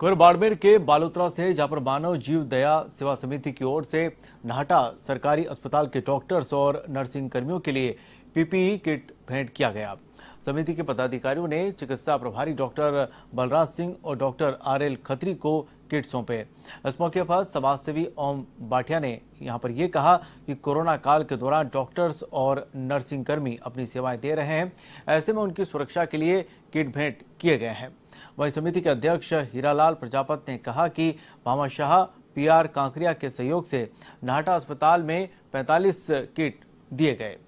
खबर बाड़मेर के बालोतरा से जहां पर मानव जीव दया सेवा समिति की ओर से नाहटा सरकारी अस्पताल के डॉक्टर्स और नर्सिंग कर्मियों के लिए पीपीई किट भेंट किया गया समिति के पदाधिकारियों ने चिकित्सा प्रभारी डॉक्टर बलराज सिंह और डॉक्टर आर एल खत्री को किट सौंपे इस मौके पर समाज सेवी ओम बाठिया ने यहाँ पर यह कहा कि कोरोना काल के दौरान डॉक्टर्स और नर्सिंग कर्मी अपनी सेवाएं दे रहे हैं ऐसे में उनकी सुरक्षा के लिए किट भेंट किए गए हैं वहीं समिति के अध्यक्ष हीरालाल प्रजापत ने कहा कि मामा शाह आर कांकरिया के सहयोग से नाहटा अस्पताल में पैंतालीस किट दिए गए